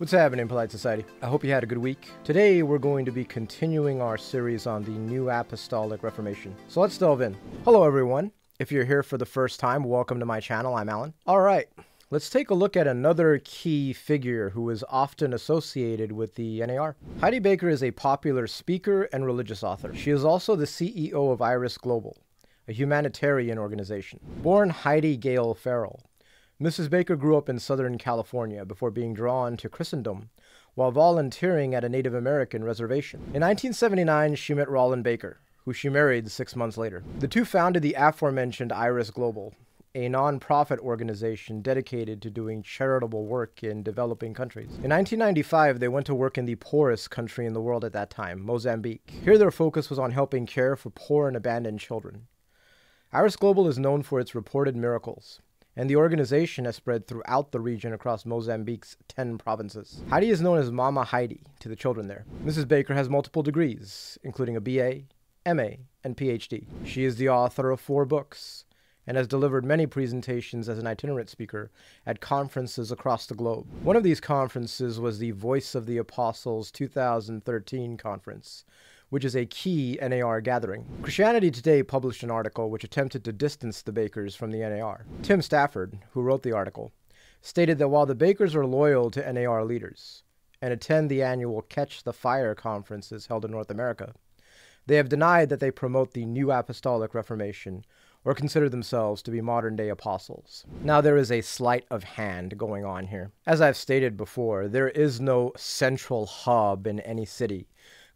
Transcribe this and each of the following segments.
What's happening, Polite Society? I hope you had a good week. Today, we're going to be continuing our series on the New Apostolic Reformation. So let's delve in. Hello, everyone. If you're here for the first time, welcome to my channel. I'm Alan. All right, let's take a look at another key figure who is often associated with the NAR. Heidi Baker is a popular speaker and religious author. She is also the CEO of Iris Global, a humanitarian organization. Born Heidi Gale Farrell, Mrs. Baker grew up in Southern California before being drawn to Christendom while volunteering at a Native American reservation. In 1979, she met Rollin Baker, who she married six months later. The two founded the aforementioned Iris Global, a nonprofit organization dedicated to doing charitable work in developing countries. In 1995, they went to work in the poorest country in the world at that time, Mozambique. Here, their focus was on helping care for poor and abandoned children. Iris Global is known for its reported miracles, and the organization has spread throughout the region across Mozambique's 10 provinces. Heidi is known as Mama Heidi to the children there. Mrs. Baker has multiple degrees, including a BA, MA, and PhD. She is the author of four books and has delivered many presentations as an itinerant speaker at conferences across the globe. One of these conferences was the Voice of the Apostles 2013 conference, which is a key NAR gathering. Christianity Today published an article which attempted to distance the Bakers from the NAR. Tim Stafford, who wrote the article, stated that while the Bakers are loyal to NAR leaders and attend the annual Catch the Fire conferences held in North America, they have denied that they promote the New Apostolic Reformation or consider themselves to be modern day apostles. Now, there is a sleight of hand going on here. As I've stated before, there is no central hub in any city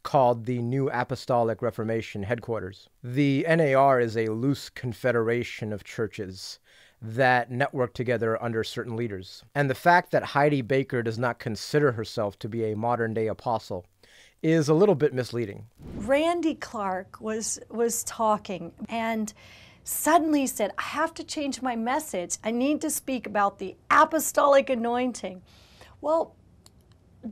called the New Apostolic Reformation Headquarters. The NAR is a loose confederation of churches that network together under certain leaders. And the fact that Heidi Baker does not consider herself to be a modern day apostle is a little bit misleading. Randy Clark was was talking and suddenly said, "I have to change my message. I need to speak about the apostolic anointing." Well,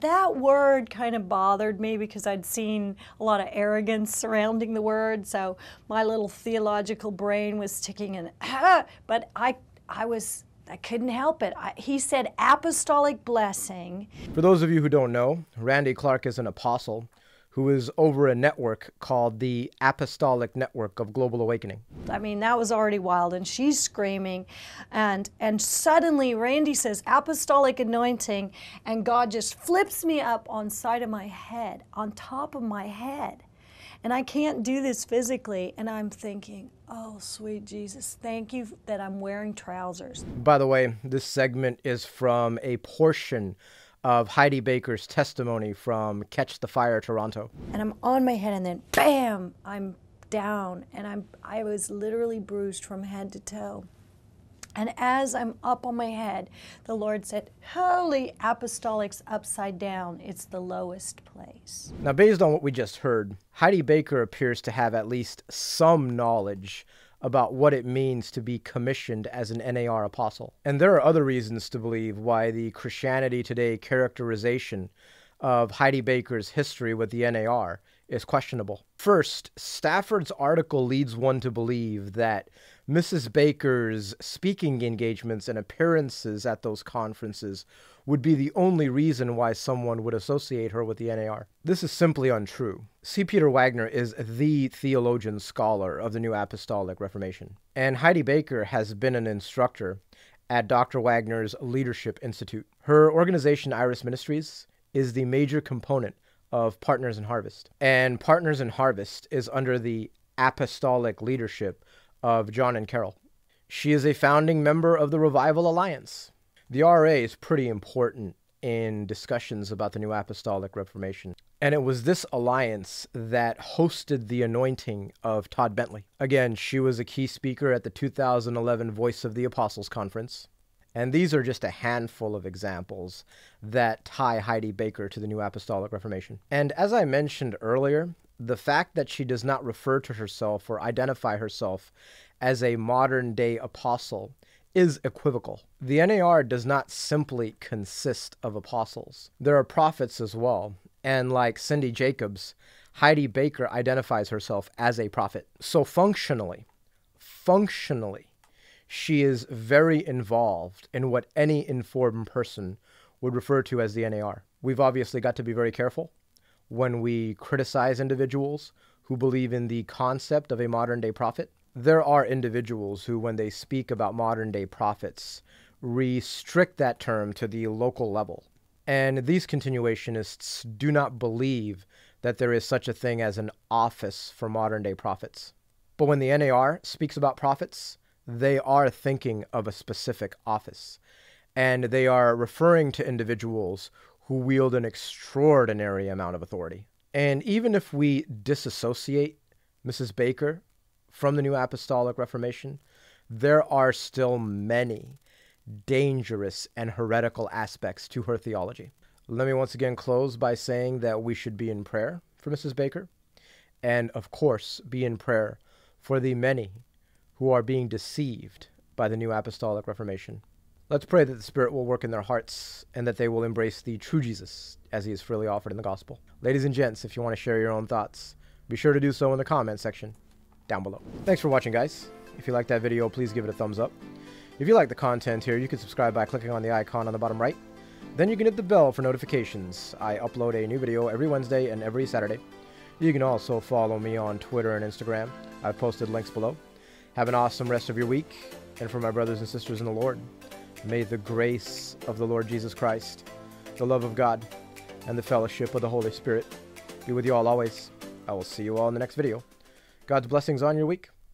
that word kind of bothered me because I'd seen a lot of arrogance surrounding the word. So my little theological brain was ticking and, ah, but I, I was, I couldn't help it. I, he said apostolic blessing. For those of you who don't know, Randy Clark is an apostle who is over a network called the Apostolic Network of Global Awakening. I mean, that was already wild, and she's screaming, and and suddenly Randy says apostolic anointing, and God just flips me up on side of my head, on top of my head, and I can't do this physically, and I'm thinking, oh sweet Jesus, thank you that I'm wearing trousers. By the way, this segment is from a portion of Heidi Baker's testimony from Catch the Fire Toronto. And I'm on my head, and then bam, I'm down, and I'm I was literally bruised from head to toe. And as I'm up on my head, the Lord said, Holy apostolics upside down, it's the lowest place. Now, based on what we just heard, Heidi Baker appears to have at least some knowledge about what it means to be commissioned as an NAR apostle. And there are other reasons to believe why the Christianity Today characterization of Heidi Baker's history with the NAR is questionable. First, Stafford's article leads one to believe that Mrs. Baker's speaking engagements and appearances at those conferences would be the only reason why someone would associate her with the NAR. This is simply untrue. C. Peter Wagner is the theologian scholar of the New Apostolic Reformation, and Heidi Baker has been an instructor at Dr. Wagner's Leadership Institute. Her organization, Iris Ministries, is the major component of Partners in Harvest. And Partners in Harvest is under the apostolic leadership of John and Carol. She is a founding member of the Revival Alliance. The RA is pretty important in discussions about the New Apostolic Reformation. And it was this alliance that hosted the anointing of Todd Bentley. Again, she was a key speaker at the 2011 Voice of the Apostles Conference. And these are just a handful of examples that tie Heidi Baker to the New Apostolic Reformation. And as I mentioned earlier, the fact that she does not refer to herself or identify herself as a modern day apostle is equivocal. The NAR does not simply consist of apostles, there are prophets as well. And like Cindy Jacobs, Heidi Baker identifies herself as a prophet. So functionally, functionally, she is very involved in what any informed person would refer to as the NAR. We've obviously got to be very careful when we criticize individuals who believe in the concept of a modern day prophet. There are individuals who, when they speak about modern day prophets, restrict that term to the local level. And these continuationists do not believe that there is such a thing as an office for modern day prophets. But when the NAR speaks about prophets, they are thinking of a specific office. And they are referring to individuals who wield an extraordinary amount of authority. And even if we disassociate Mrs. Baker from the New Apostolic Reformation, there are still many dangerous and heretical aspects to her theology. Let me once again close by saying that we should be in prayer for Mrs. Baker, and of course, be in prayer for the many who are being deceived by the new apostolic reformation. Let's pray that the Spirit will work in their hearts and that they will embrace the true Jesus as he is freely offered in the gospel. Ladies and gents, if you want to share your own thoughts, be sure to do so in the comment section down below. Thanks for watching, guys. If you liked that video, please give it a thumbs up. If you like the content here, you can subscribe by clicking on the icon on the bottom right. Then you can hit the bell for notifications. I upload a new video every Wednesday and every Saturday. You can also follow me on Twitter and Instagram. I've posted links below. Have an awesome rest of your week. And for my brothers and sisters in the Lord, may the grace of the Lord Jesus Christ, the love of God, and the fellowship of the Holy Spirit be with you all always. I will see you all in the next video. God's blessings on your week.